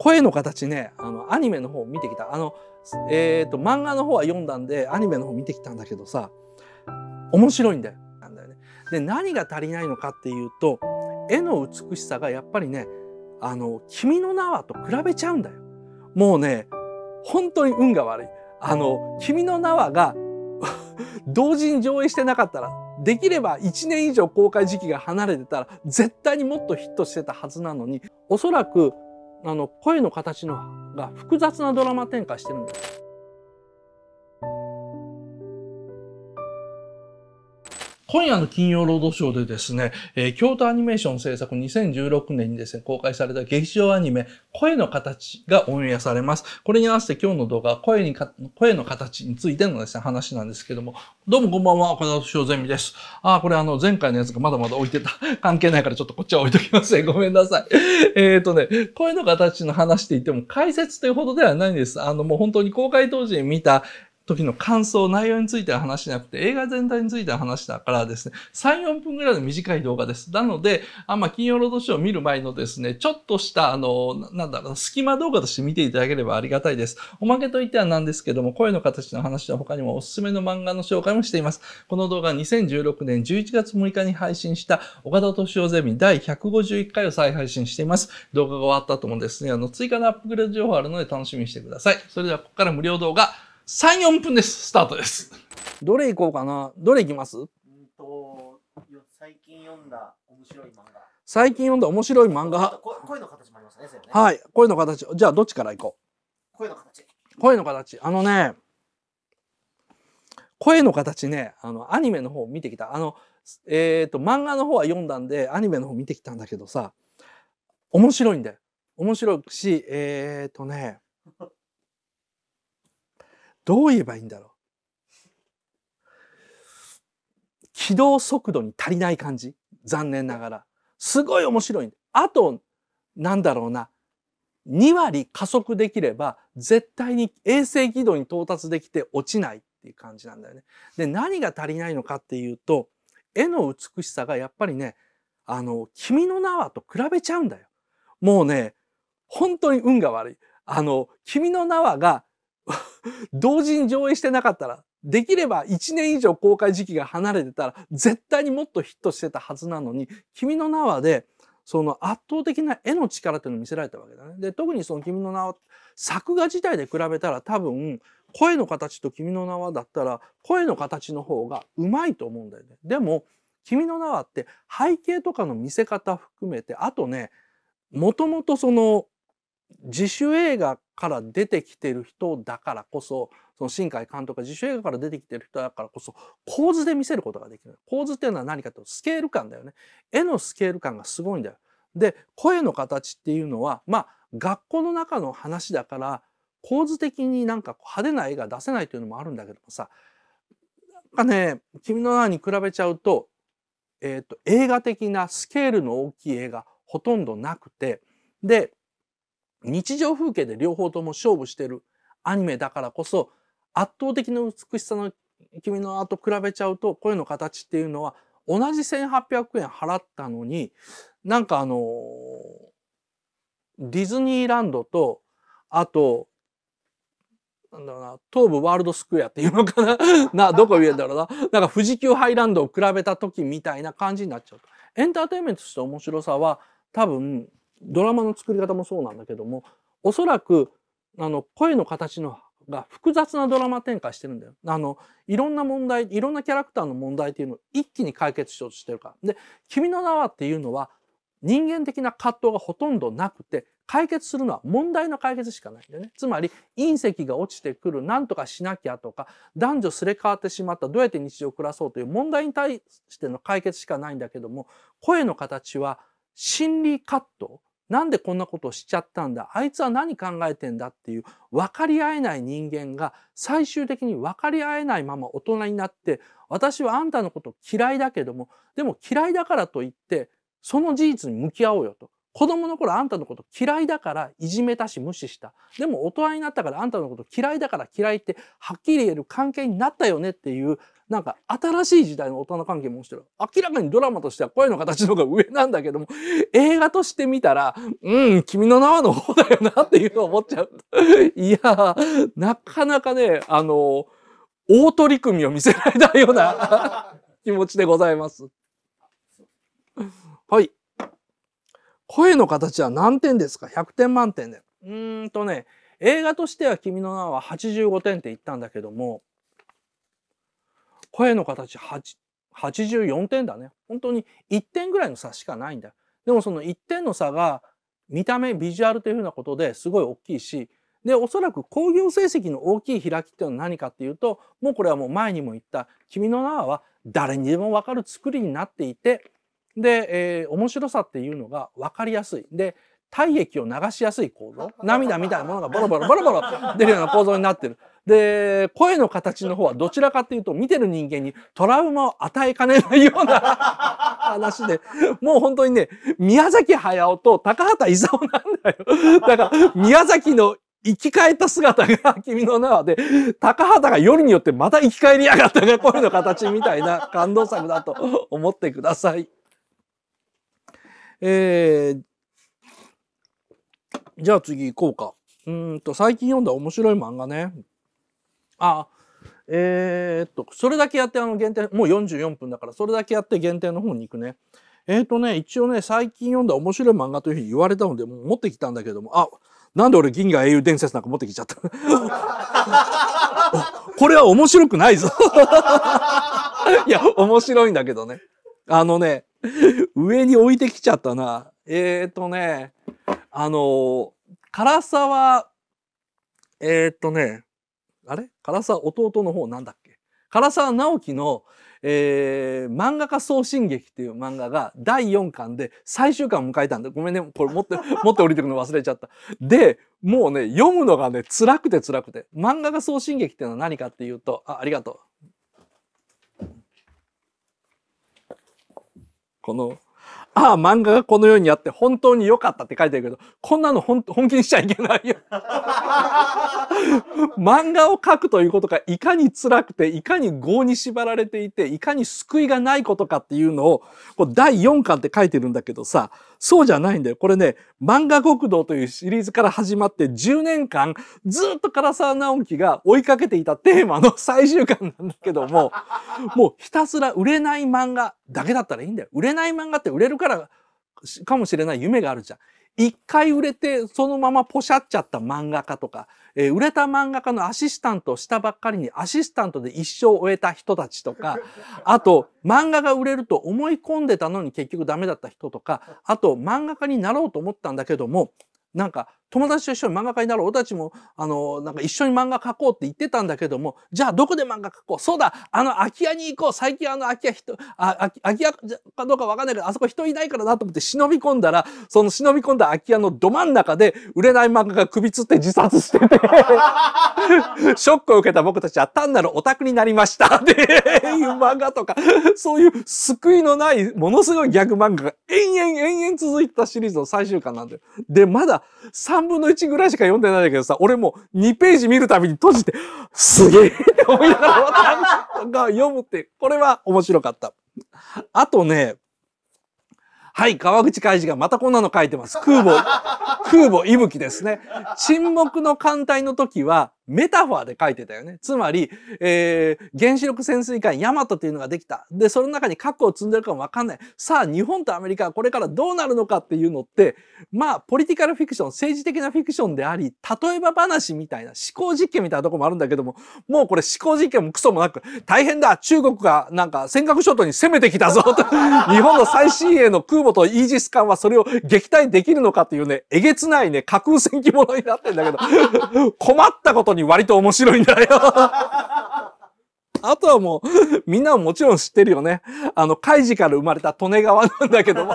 声の形ねあのアニメの方見てきたあの、えーと、と漫画の方は読んだんでアニメの方見てきたんだけどさ面白いんだよ。なんだよね、で何が足りないのかっていうと絵の美しさがやっぱりねあの「君の名は」と比べちゃうんだよ。もうね本当に運が悪い。あの「君の名は」が 同時に上映してなかったらできれば1年以上公開時期が離れてたら絶対にもっとヒットしてたはずなのにおそらくあの声の形のが複雑なドラマ展開してるんです。今夜の金曜ロードショーでですね、えー、京都アニメーション制作2016年にですね、公開された劇場アニメ、声の形がオンエアされます。これに合わせて今日の動画は声にか、声の形についてのですね、話なんですけども、どうもこんばんは、岡田敏夫ゼミです。ああ、これあの、前回のやつがまだまだ置いてた。関係ないからちょっとこっちは置いときますね。ごめんなさい。えっ、ー、とね、声の形の話って言っても解説というほどではないんです。あの、もう本当に公開当時に見た、時の感想、内容については話しなくて、映画全体については話したからですね、3、4分ぐらいの短い動画です。なので、あま金曜ロードショーを見る前のですね、ちょっとした、あの、なんだろう、隙間動画として見ていただければありがたいです。おまけといってはなんですけども、声の形の話は他にもおすすめの漫画の紹介もしています。この動画は2016年11月6日に配信した岡田敏夫ゼミ第151回を再配信しています。動画が終わった後もですね、あの、追加のアップグレード情報あるので楽しみにしてください。それではここから無料動画、三四分です。スタートです。どれいこうかな。どれいきますうんと、最近読んだ面白い漫画。最近読んだ面白い漫画。声の形もありますね、はい。声の形。じゃあ、どっちからいこう。声の形。声の形。あのね、声の形ね、あの、アニメの方を見てきた。あの、えっ、ー、と、漫画の方は読んだんで、アニメの方を見てきたんだけどさ、面白いんだよ。面白いし、えっ、ー、とね、どう言えばいいんだろう軌道速度に足りない感じ残念ながらすごい面白いあとなんだろうな2割加速できれば絶対に衛星軌道に到達できて落ちないっていう感じなんだよね。で何が足りないのかっていうと絵の美しさがやっぱりねあの「君の名は」と比べちゃうんだよ。もうね本当に運が悪い。あの「君の名は」が 同時に上映してなかったら、できれば1年以上公開時期が離れてたら、絶対にもっとヒットしてたはずなのに、君の名はで、その圧倒的な絵の力っていうのを見せられたわけだね。で、特にその君の名は、作画自体で比べたら多分、声の形と君の名はだったら、声の形の方がうまいと思うんだよね。でも、君の名はって背景とかの見せ方含めて、あとね、もともとその自主映画から出てきてる人だからこそその新海監督が自主映画から出てきてる人だからこそ構図で見せることができる構図っていうのは何かというとスケール感だよね絵のスケール感がすごいんだよで声の形っていうのはまあ学校の中の話だから構図的になんか派手な絵が出せないというのもあるんだけどもさなんかね「君の名に比べちゃうと,、えーと、と映画的なスケールの大きい絵がほとんどなくてで日常風景で両方とも勝負してるアニメだからこそ圧倒的な美しさの君のート比べちゃうと声の形っていうのは同じ1800円払ったのになんかあのディズニーランドとあとなんだろうな、東部ワールドスクエアっていうのかな な、どこ言えんだろうな。なんか富士急ハイランドを比べた時みたいな感じになっちゃうと。エンターテインメントとして面白さは多分ドラマの作り方もそうなんだけどもおそらくあの声の形のが複雑なドラマ展開してるんだよ。あのいろんな問題いろんなキャラクターの問題っていうのを一気に解決しようとしてるから。で「君の名は」っていうのは人間的な葛藤がほとんどなくて解決するのは問題の解決しかないんだよね。つまり隕石が落ちてくる何とかしなきゃとか男女すれ変わってしまったどうやって日常を暮らそうという問題に対しての解決しかないんだけども声の形は心理葛藤なんでこんなことをしちゃったんだあいつは何考えてんだっていう分かり合えない人間が最終的に分かり合えないまま大人になって私はあんたのこと嫌いだけどもでも嫌いだからといってその事実に向き合おうよと。子供の頃あんたのこと嫌いだからいじめたし無視した。でも大人になったからあんたのこと嫌いだから嫌いってはっきり言える関係になったよねっていうなんか新しい時代の大人関係もしてる明らかにドラマとしては声の形の方が上なんだけども映画として見たらうん君の名はの方だよなっていうのを思っちゃういやなかなかねあの大取り組みを見せられないような 気持ちでございます。はい。声の形は何点ですか ?100 点満点で。うーんとね、映画としては君の名は85点って言ったんだけども、声の形84点だね。本当に1点ぐらいの差しかないんだよ。でもその1点の差が見た目、ビジュアルというふうなことですごい大きいし、で、おそらく工業成績の大きい開きっていうのは何かっていうと、もうこれはもう前にも言った、君の名は誰にでもわかる作りになっていて、で、えー、面白さっていうのが分かりやすい。で、体液を流しやすい構造。涙みたいなものがボロボロボロボロ出るような構造になってる。で、声の形の方はどちらかというと見てる人間にトラウマを与えかねないような 話で、もう本当にね、宮崎駿と高畑勲なんだよ。だから、宮崎の生き返った姿が君の名はで、高畑が夜によってまた生き返りやがったが声の形みたいな感動作だと思ってください。えー、じゃあ次行こうか。うんと、最近読んだ面白い漫画ね。あえー、っと、それだけやって、あの、限定、もう44分だから、それだけやって限定の方に行くね。えー、っとね、一応ね、最近読んだ面白い漫画というふうに言われたので、持ってきたんだけども、あ、なんで俺銀河英雄伝説なんか持ってきちゃった これは面白くないぞ いや、面白いんだけどね。あのね、上に置いてきちゃったな。えっ、ー、とね、あの唐沢、えっ、ー、とね、あれ唐沢弟の方なんだっけ唐沢直樹の、えー、漫画家送信劇っていう漫画が第4巻で最終巻を迎えたんで、ごめんね、これ持って、持って降りてくの忘れちゃった。で、もうね、読むのがね、辛くて辛くて。漫画家送信劇っていうのは何かっていうと、あ、ありがとう。この、ああ、漫画がこのようにあって本当に良かったって書いてるけど、こんなの本気にしちゃいけないよ。漫画を書くということがいかに辛くて、いかに業に縛られていて、いかに救いがないことかっていうのを、こう第4巻って書いてるんだけどさ、そうじゃないんだよ。これね、漫画極道というシリーズから始まって10年間、ずっと唐沢直樹が追いかけていたテーマの最終巻なんだけども、もうひたすら売れない漫画、だけだったらいいんだよ。売れない漫画って売れるからかもしれない夢があるじゃん。一回売れてそのままポシャっちゃった漫画家とか、えー、売れた漫画家のアシスタントをしたばっかりにアシスタントで一生終えた人たちとか、あと漫画が売れると思い込んでたのに結局ダメだった人とか、あと漫画家になろうと思ったんだけども、なんか友達と一緒に漫画家になる俺たちも、あの、なんか一緒に漫画描こうって言ってたんだけども、じゃあどこで漫画描こうそうだあの空き家に行こう最近あの空き家人、あ空き家かどうかわかんないけど、あそこ人いないからなと思って忍び込んだら、その忍び込んだ空き家のど真ん中で売れない漫画が首つって自殺してて ショックを受けた僕たちは単なるオタクになりました っていう漫画とか、そういう救いのない、ものすごいギャグ漫画が延々延々続いたシリーズの最終巻なんだよ。で、まだ3 3分の1ぐらいしか読んでないんだけどさ、俺も二2ページ見るたびに閉じて、すげえって思いながら、なんか読むって、これは面白かった。あとね、はい、川口海事がまたこんなの書いてます。空母、空母息きですね。沈黙の艦隊の時は、メタファーで書いてたよね。つまり、えー、原子力潜水艦ヤマトというのができた。で、その中に核を積んでるかもわかんない。さあ、日本とアメリカはこれからどうなるのかっていうのって、まあ、ポリティカルフィクション、政治的なフィクションであり、例えば話みたいな思考実験みたいなとこもあるんだけども、もうこれ思考実験もクソもなく、大変だ中国がなんか尖閣諸島に攻めてきたぞと 日本の最新鋭の空母とイージス艦はそれを撃退できるのかっていうね、えげつないね、架空戦記物になってんだけど、困ったことにに割と面白いんだよあとはもう、みんなももちろん知ってるよね。あの、カイジから生まれた利根川なんだけども、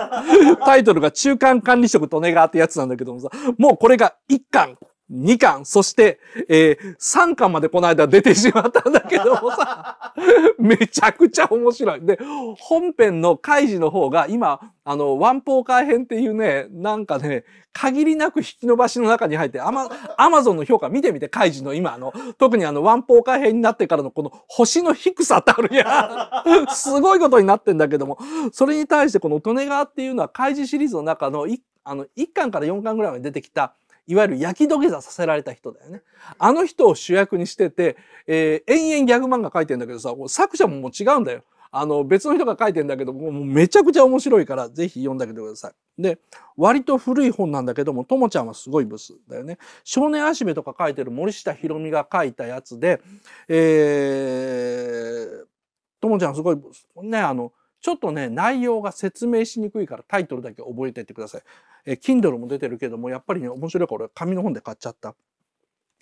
タイトルが中間管理職利根川ってやつなんだけどもさ、もうこれが一巻2巻、そして、えー、3巻までこの間出てしまったんだけどもさ、めちゃくちゃ面白い。で、本編のカイジの方が今、あの、ワンポーカー編っていうね、なんかね、限りなく引き伸ばしの中に入って、アマ、アマゾンの評価見てみて、カイジの今、あの、特にあの、ワンポーカー編になってからのこの星の低さたるや、すごいことになってんだけども、それに対してこの利根川っていうのはカイジシリーズの中の1、あの、1巻から4巻ぐらいまで出てきた、いわゆる焼き土下座させられた人だよね。あの人を主役にしてて、えー、延々ギャグ漫画描いてんだけどさ、作者ももう違うんだよ。あの、別の人が書いてんだけど、もうめちゃくちゃ面白いから、ぜひ読んであげてください。で、割と古い本なんだけども、ともちゃんはすごいブスだよね。少年足部とか書いてる森下博美が書いたやつで、えー、ともちゃんすごいブス。ね、あの、ちょっとね、内容が説明しにくいからタイトルだけ覚えていってください。え Kindle も出てるけども、やっぱりね、面白いから俺紙の本で買っちゃった。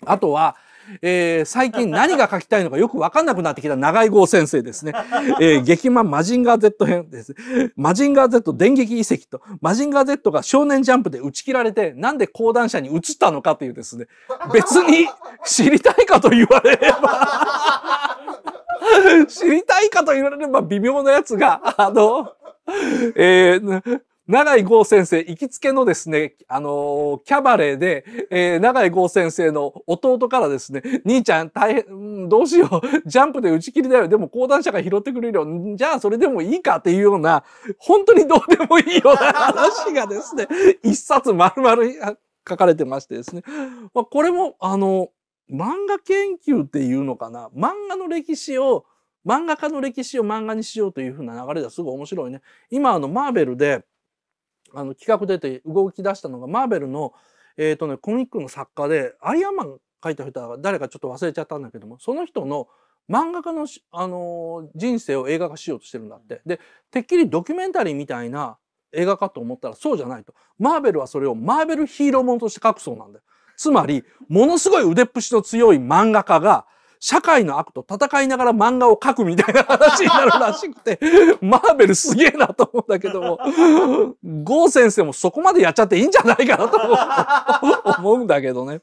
あとは、えー、最近何が書きたいのかよくわかんなくなってきた長井郷先生ですね。えー、劇漫マジンガー Z 編です。マジンガー Z 電撃遺跡と、マジンガー Z が少年ジャンプで打ち切られて、なんで講談社に移ったのかというですね、別に知りたいかと言われれば 知りたいかと言われれば微妙なやつが、あの、えー、長井剛先生、行きつけのですね、あのー、キャバレーで、えー、長井剛先生の弟からですね、兄ちゃん大変、うん、どうしよう、ジャンプで打ち切りだよ。でも講談社が拾ってくれるよ。じゃあそれでもいいかっていうような、本当にどうでもいいような話がですね、一冊丸々書かれてましてですね。まあ、これも、あの、漫画研究っていうのかな漫画の歴史を漫画家の歴史を漫画にしようというふうな流れはすごい面白いね。今あのマーベルであの企画出て動き出したのがマーベルの、えーとね、コミックの作家でアイアンマン書いた人は誰かちょっと忘れちゃったんだけどもその人の漫画家の、あのー、人生を映画化しようとしてるんだって。でてっきりドキュメンタリーみたいな映画かと思ったらそうじゃないと。マーベルはそれをマーベルヒーローものとして書くそうなんだよ。つまり、ものすごい腕っぷしの強い漫画家が、社会の悪と戦いながら漫画を描くみたいな話になるらしくて、マーベルすげえなと思うんだけども、ゴー先生もそこまでやっちゃっていいんじゃないかなと思うんだけどね。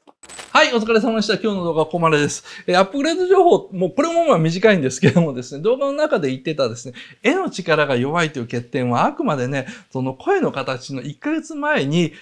はい、お疲れ様でした。今日の動画はここまでです。えアップグレード情報、もうこれもまあ短いんですけどもですね、動画の中で言ってたですね、絵の力が弱いという欠点はあくまでね、その声の形の1ヶ月前に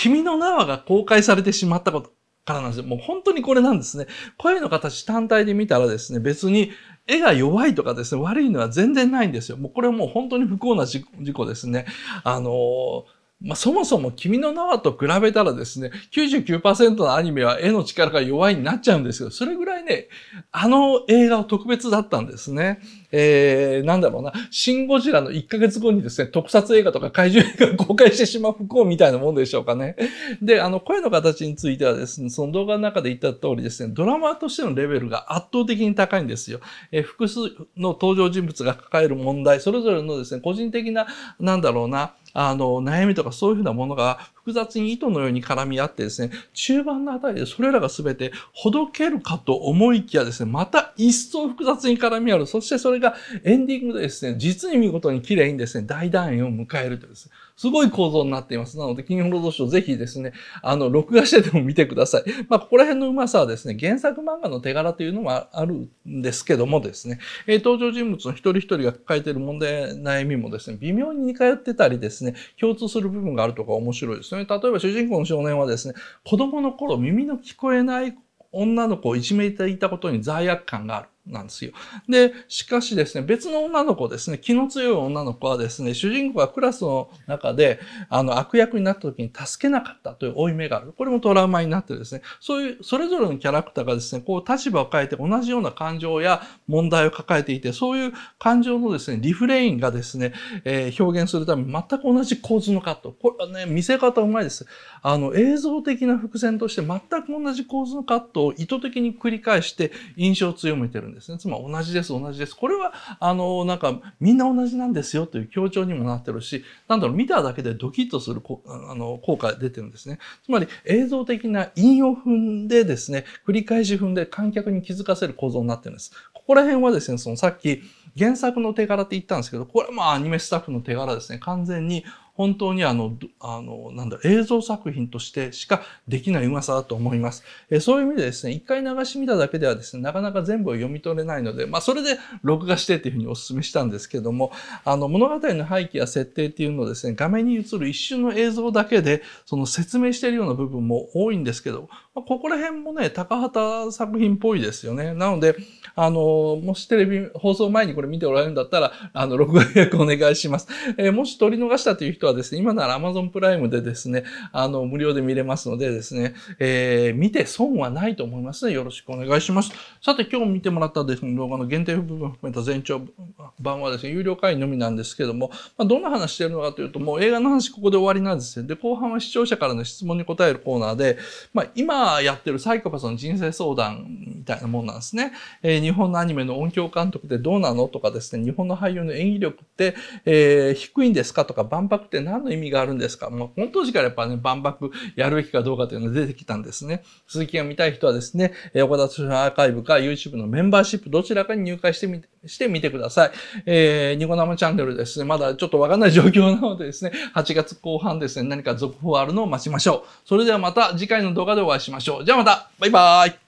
君の名はが公開されてしまったことからなんですよ。もう本当にこれなんですね。声の形単体で見たらですね、別に絵が弱いとかですね、悪いのは全然ないんですよ。もうこれはもう本当に不幸な事故ですね。あのーまあ、そもそも君の名はと比べたらですね、99%のアニメは絵の力が弱いになっちゃうんですけど、それぐらいね、あの映画は特別だったんですね。えー、なんだろうな、シン・ゴジラの1ヶ月後にですね、特撮映画とか怪獣映画公開してしまう不幸みたいなもんでしょうかね。で、あの、声の形についてはですね、その動画の中で言った通りですね、ドラマーとしてのレベルが圧倒的に高いんですよ。えー、複数の登場人物が抱える問題、それぞれのですね、個人的な、なんだろうな、あの悩みとかそういうふうなものが複雑に糸のように絡み合ってですね、中盤のあたりでそれらが全てほどけるかと思いきやですね、また一層複雑に絡み合う。そしてそれがエンディングでですね、実に見事に綺麗にですね、大団円を迎えるというですね、すごい構造になっています。なので、金曜ロードショーぜひですね、あの、録画してでも見てください。まあ、ここら辺のうまさはですね、原作漫画の手柄というのもあるんですけどもですね、えー、登場人物の一人一人が抱えている問題、悩みもですね、微妙に似通ってたりですね、共通する部分があるとか面白いですね。ね。例えば主人公の少年はですね、子供の頃耳の聞こえない女の子をいじめていたことに罪悪感がある。なんですよ。で、しかしですね、別の女の子ですね、気の強い女の子はですね、主人公がクラスの中で、あの、悪役になった時に助けなかったという負い目がある。これもトラウマになってですね、そういう、それぞれのキャラクターがですね、こう立場を変えて同じような感情や問題を抱えていて、そういう感情のですね、リフレインがですね、えー、表現するために全く同じ構図のカット。これはね、見せ方うまいです。あの、映像的な伏線として全く同じ構図のカットを意図的に繰り返して印象を強めてるんです。ですね。つまり同じです、同じです。これは、あの、なんか、みんな同じなんですよという強調にもなってるし、なんだろう、見ただけでドキッとするあの効果が出てるんですね。つまり、映像的な引を踏んでですね、繰り返し踏んで観客に気づかせる構造になってるんです。ここら辺はですね、そのさっき、原作の手柄って言ったんですけど、これはまあアニメスタッフの手柄ですね。完全に本当にあの、あの、なんだ、映像作品としてしかできないうまさだと思います。えそういう意味でですね、一回流し見ただけではですね、なかなか全部を読み取れないので、まあ、それで録画してっていうふうにお勧めしたんですけども、あの、物語の背景や設定っていうのをですね、画面に映る一瞬の映像だけで、その説明しているような部分も多いんですけど、まあ、ここら辺もね、高畑作品っぽいですよね。なので、あの、もしテレビ放送前にこれ見ておられるんだったら、あの、録画予約お願いします。えもし取り逃したという人はですね、今なら Amazon プライムでですね、あの、無料で見れますのでですね、えー、見て損はないと思いますね。よろしくお願いします。さて、今日見てもらったですね、動画の限定部分を含めた全長版はですね、有料会員のみなんですけども、まあ、どんな話してるのかというと、もう映画の話ここで終わりなんですよ。で、後半は視聴者からの質問に答えるコーナーで、まあ、今やってるサイコパスの人生相談みたいなもんなんですね。えー、日本のアニメの音響監督ってどうなのとかですね、日本の俳優の演技力って、えー、低いんですかとか、万博ってって何の意味があるんですかもう、まこの当時からやっぱね、万博やるべきかどうかというのが出てきたんですね。続きが見たい人はですね、え田通信アーカイブか YouTube のメンバーシップどちらかに入会してみて、してみてください。えー、ニコ生チャンネルですね、まだちょっとわかんない状況なのでですね、8月後半ですね、何か続報あるのを待ちましょう。それではまた次回の動画でお会いしましょう。じゃあまたバイバーイ